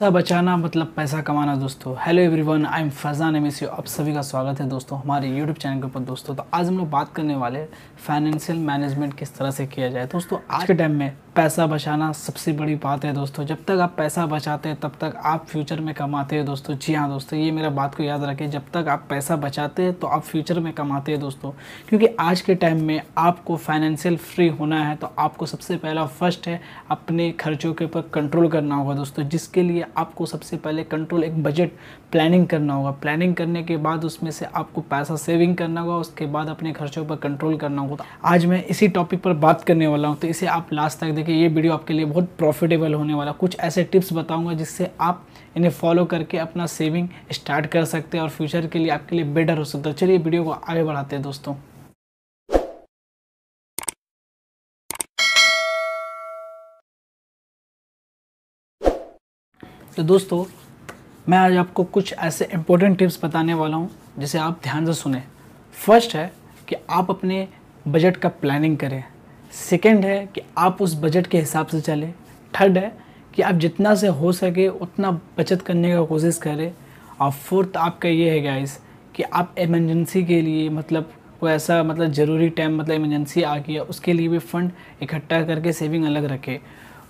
पैसा बचाना मतलब पैसा कमाना दोस्तों hello everyone I am Faizan MC आप सभी का स्वागत है दोस्तों हमारे यूट्यूब चैनल के ऊपर दोस्तों तो आज हम लोग बात करने वाले फाइनेंशियल मैनेजमेंट किस तरह से किया जाए दोस्तों आज के टाइम में पैसा बचाना सबसे बड़ी बात है दोस्तों जब तक आप पैसा बचाते हैं तब तक आप फ्यूचर में कमाते हैं दोस्तों जी हाँ दोस्तों ये मेरा बात को याद रखें जब तक आप पैसा बचाते हैं तो आप फ्यूचर में कमाते हैं दोस्तों क्योंकि आज के टाइम में आपको फाइनेंशियल फ्री होना है तो आपको सबसे पहला फर्स्ट है अपने खर्चों के ऊपर कंट्रोल करना होगा दोस्तों जिसके लिए आपको सबसे पहले कंट्रोल एक बजट प्लानिंग करना होगा प्लानिंग करने के बाद उसमें से आपको पैसा सेविंग करना होगा उसके बाद अपने खर्चों पर कंट्रोल करना होगा आज मैं इसी टॉपिक पर बात करने वाला हूँ तो इसे आप लास्ट तक देखिए ये वीडियो आपके लिए बहुत प्रॉफिटेबल होने वाला कुछ ऐसे टिप्स बताऊँगा जिससे आप इन्हें फॉलो करके अपना सेविंग स्टार्ट कर सकते हैं और फ्यूचर के लिए आपके लिए बेटर हो सकता है चलिए वीडियो को आगे बढ़ाते हैं दोस्तों तो दोस्तों मैं आज आपको कुछ ऐसे इम्पोर्टेंट टिप्स बताने वाला हूँ जिसे आप ध्यान से सुने फर्स्ट है कि आप अपने बजट का प्लानिंग करें सेकेंड है कि आप उस बजट के हिसाब से चलें थर्ड है कि आप जितना से हो सके उतना बचत करने का कोशिश करें और फोर्थ आपका ये है गाइस कि आप इमरजेंसी के लिए मतलब कोई ऐसा मतलब ज़रूरी टाइम मतलब इमरजेंसी आ गया उसके लिए भी फ़ंड इकट्ठा करके सेविंग अलग रखें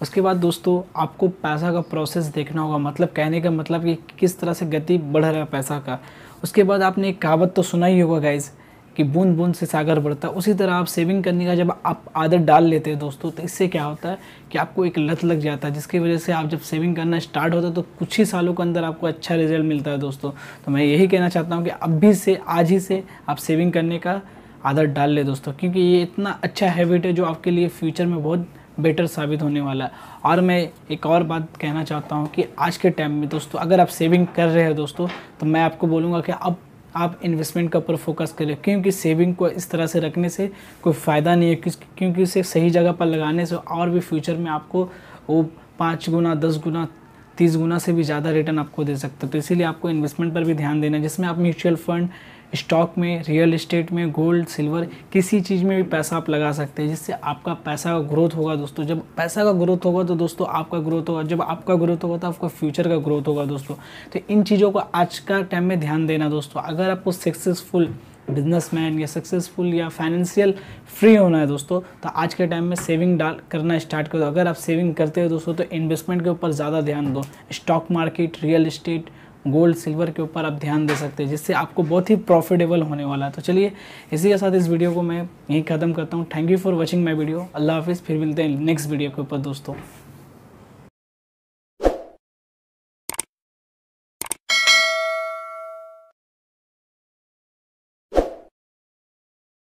उसके बाद दोस्तों आपको पैसा का प्रोसेस देखना होगा मतलब कहने का मतलब कि किस तरह से गति बढ़ रहा है पैसा का उसके बाद आपने एक कहावत तो सुना ही होगा गाइज़ कि बूंद बूंद से सागर बढ़ता है उसी तरह आप सेविंग करने का जब आप आदत डाल लेते हैं दोस्तों तो इससे क्या होता है कि आपको एक लत लग जाता है जिसकी वजह से आप जब सेविंग करना स्टार्ट होता है तो कुछ ही सालों के अंदर आपको अच्छा रिजल्ट मिलता है दोस्तों तो मैं यही कहना चाहता हूँ कि अभी से आज ही से आप सेविंग करने का आदत डाल ले दोस्तों क्योंकि ये इतना अच्छा हैबिट है जो आपके लिए फ्यूचर में बहुत बेटर साबित होने वाला है और मैं एक और बात कहना चाहता हूँ कि आज के टाइम में दोस्तों अगर आप सेविंग कर रहे हो दोस्तों तो मैं आपको बोलूँगा कि अब आप इन्वेस्टमेंट के ऊपर फोकस करें क्योंकि सेविंग को इस तरह से रखने से कोई फ़ायदा नहीं है क्योंकि उसे सही जगह पर लगाने से और भी फ्यूचर में आपको वो पाँच गुना दस गुना तीस गुना से भी ज़्यादा रिटर्न आपको दे सकते हो तो इसीलिए आपको इन्वेस्टमेंट पर भी ध्यान देना है जिसमें आप म्यूचुअल फ़ंड स्टॉक में रियल इस्टेट में गोल्ड सिल्वर किसी चीज़ में भी पैसा आप लगा सकते हैं जिससे आपका पैसा का ग्रोथ होगा दोस्तों जब पैसा का ग्रोथ होगा तो दोस्तों आपका ग्रोथ होगा जब आपका ग्रोथ होगा तो आपका फ्यूचर का ग्रोथ होगा दोस्तों तो इन चीज़ों को आज का टाइम में ध्यान देना दोस्तों अगर आपको सक्सेसफुल बिजनेसमैन या सक्सेसफुल या फाइनेंशियल फ्री होना है दोस्तों तो आज के टाइम में सेविंग डाल करना स्टार्ट करो अगर आप सेविंग करते हो दोस्तों तो इन्वेस्टमेंट के ऊपर ज़्यादा ध्यान दो stock market real estate gold silver के ऊपर आप ध्यान दे सकते हैं जिससे आपको बहुत ही प्रॉफिटेबल होने वाला है तो चलिए इसी के साथ इस वीडियो को मैं यहीं ख़त्म करता हूँ thank you for watching my video अल्लाह हाफिज़ फिर मिलते हैं नेक्स्ट वीडियो के ऊपर दोस्तों